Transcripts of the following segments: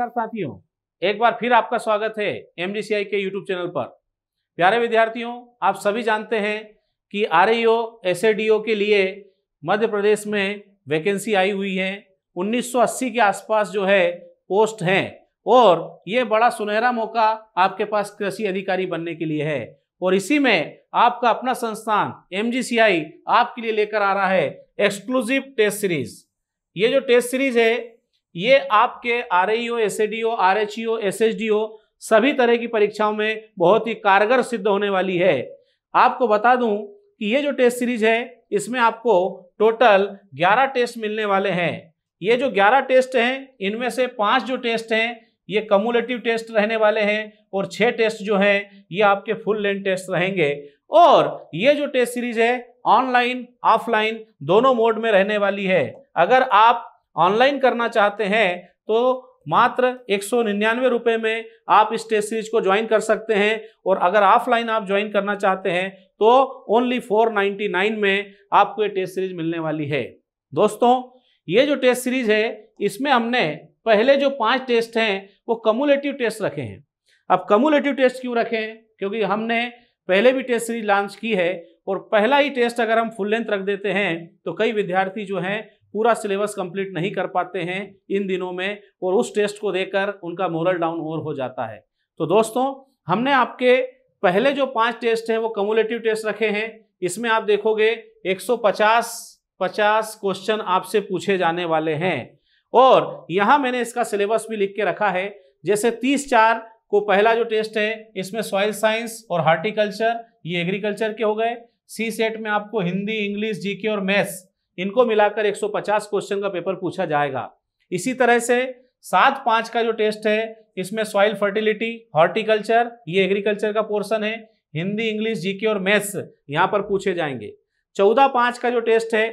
नमस्कार साथियों एक बार फिर आपका स्वागत है एम के यूट्यूब चैनल पर प्यारे विद्यार्थियों आप सभी जानते हैं कि आर एसएडीओ e के लिए मध्य प्रदेश में वैकेंसी आई हुई है 1980 के आसपास जो है पोस्ट हैं और ये बड़ा सुनहरा मौका आपके पास कृषि अधिकारी बनने के लिए है और इसी में आपका अपना संस्थान एम आपके लिए लेकर आ रहा है एक्सक्लूसिव टेस्ट सीरीज ये जो टेस्ट सीरीज है ये आपके R I O S A D O R H E O S H D O सभी तरह की परीक्षाओं में बहुत ही कारगर सिद्ध होने वाली है आपको बता दूं कि ये जो टेस्ट सीरीज है इसमें आपको टोटल 11 टेस्ट मिलने वाले हैं ये जो 11 टेस्ट हैं इनमें से पांच जो टेस्ट हैं ये कमुलेटिव टेस्ट रहने वाले हैं और छह टेस्ट जो हैं ये आपके फुल लेंथ टेस्ट रहेंगे और ये जो टेस्ट सीरीज है ऑनलाइन ऑफलाइन दोनों मोड में रहने वाली है अगर आप ऑनलाइन करना चाहते हैं तो मात्र एक सौ निन्यानवे रुपये में आप इस टेस्ट सीरीज को ज्वाइन कर सकते हैं और अगर ऑफलाइन आप ज्वाइन करना चाहते हैं तो ओनली फोर नाइन्टी नाइन में आपको ये टेस्ट सीरीज मिलने वाली है दोस्तों ये जो टेस्ट सीरीज है इसमें हमने पहले जो पांच टेस्ट हैं वो कमुलेटिव टेस्ट रखे हैं अब कमुलेटिव टेस्ट क्यों रखे हैं क्योंकि हमने पहले भी टेस्ट सीरीज लॉन्च की है और पहला ही टेस्ट अगर हम फुल लेंथ रख देते हैं तो कई विद्यार्थी जो हैं पूरा सिलेबस कंप्लीट नहीं कर पाते हैं इन दिनों में और उस टेस्ट को देकर उनका मोरल डाउन और हो जाता है तो दोस्तों हमने आपके पहले जो पांच टेस्ट हैं वो कम्युलेटिव टेस्ट रखे हैं इसमें आप देखोगे 150 50 क्वेश्चन आपसे पूछे जाने वाले हैं और यहाँ मैंने इसका सिलेबस भी लिख के रखा है जैसे तीस चार को पहला जो टेस्ट है इसमें सॉइल साइंस और हार्टिकल्चर ये एग्रीकल्चर के हो गए सी सेट में आपको हिंदी इंग्लिश जीके और मैथ्स इनको मिलाकर 150 क्वेश्चन का पेपर पूछा जाएगा इसी तरह से सात पाँच का जो टेस्ट है इसमें सॉइल फर्टिलिटी हॉर्टिकल्चर ये एग्रीकल्चर का पोर्शन है हिंदी इंग्लिश जीके और मैथ्स यहाँ पर पूछे जाएंगे चौदह पाँच का जो टेस्ट है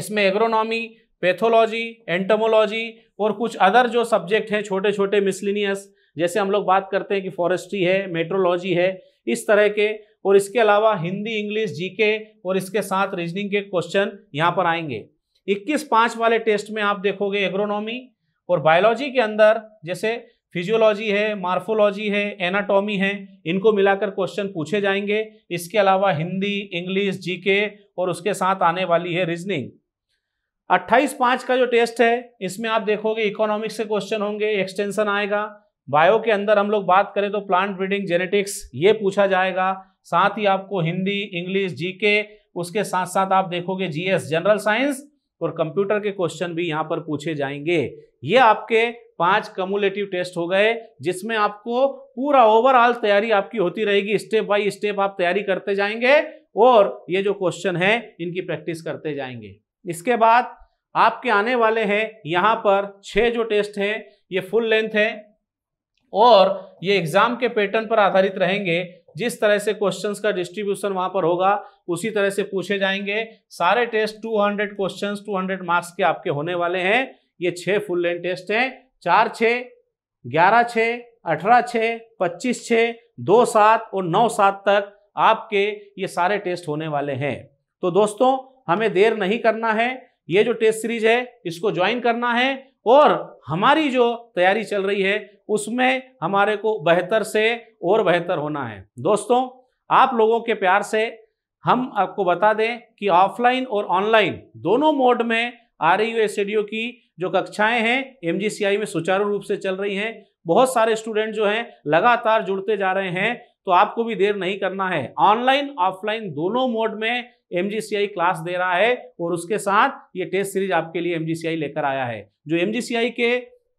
इसमें एग्रोनॉमी पैथोलॉजी एंटमोलॉजी और कुछ अदर जो सब्जेक्ट हैं छोटे छोटे मिसलिनियस जैसे हम लोग बात करते हैं कि फॉरेस्ट्री है मेट्रोलॉजी है इस तरह के और इसके अलावा हिंदी इंग्लिश जीके और इसके साथ रीजनिंग के क्वेश्चन यहाँ पर आएंगे इक्कीस पाँच वाले टेस्ट में आप देखोगे एग्रोनॉमी और बायोलॉजी के अंदर जैसे फिजियोलॉजी है मार्फोलॉजी है एनाटॉमी है इनको मिलाकर क्वेश्चन पूछे जाएंगे इसके अलावा हिंदी इंग्लिश जीके और उसके साथ आने वाली है रीजनिंग अट्ठाईस पाँच का जो टेस्ट है इसमें आप देखोगे इकोनॉमिक्स के क्वेश्चन होंगे एक्सटेंशन आएगा बायो के अंदर हम लोग बात करें तो प्लांट ब्रीडिंग जेनेटिक्स ये पूछा जाएगा साथ ही आपको हिंदी इंग्लिश जीके उसके साथ साथ आप देखोगे जीएस जनरल साइंस और कंप्यूटर के क्वेश्चन भी यहाँ पर पूछे जाएंगे ये आपके पांच कमुलेटिव टेस्ट हो गए जिसमें आपको पूरा ओवरऑल तैयारी आपकी होती रहेगी स्टेप बाय स्टेप आप तैयारी करते जाएंगे और ये जो क्वेश्चन है इनकी प्रैक्टिस करते जाएंगे इसके बाद आपके आने वाले हैं यहाँ पर छः जो टेस्ट हैं ये फुल लेंथ है और ये एग्जाम के पैटर्न पर आधारित रहेंगे जिस तरह से क्वेश्चंस का डिस्ट्रीब्यूशन वहां पर होगा उसी तरह से पूछे जाएंगे सारे टेस्ट 200 क्वेश्चन टू मार्क्स के आपके होने वाले हैं ये छः फुल लेंथ टेस्ट हैं चार छः ग्यारह छः अठारह छः पच्चीस छः दो सात और नौ सात तक आपके ये सारे टेस्ट होने वाले हैं तो दोस्तों हमें देर नहीं करना है ये जो टेस्ट सीरीज है इसको ज्वाइन करना है और हमारी जो तैयारी चल रही है उसमें हमारे को बेहतर से और बेहतर होना है दोस्तों आप लोगों के प्यार से हम आपको बता दें कि ऑफलाइन और ऑनलाइन दोनों मोड में आर यू एस की जो कक्षाएं हैं एम में सुचारू रूप से चल रही हैं बहुत सारे स्टूडेंट जो हैं लगातार जुड़ते जा रहे हैं तो आपको भी देर नहीं करना है ऑनलाइन ऑफलाइन दोनों मोड में एम क्लास दे रहा है और उसके साथ ये टेस्ट सीरीज आपके लिए एम लेकर आया है जो एम के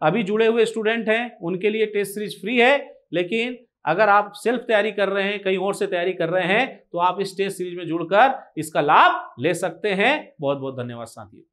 अभी जुड़े हुए स्टूडेंट हैं उनके लिए टेस्ट सीरीज फ्री है लेकिन अगर आप सेल्फ तैयारी कर रहे हैं कहीं और से तैयारी कर रहे हैं तो आप इस टेस्ट सीरीज में जुड़कर इसका लाभ ले सकते हैं बहुत बहुत धन्यवाद साथियों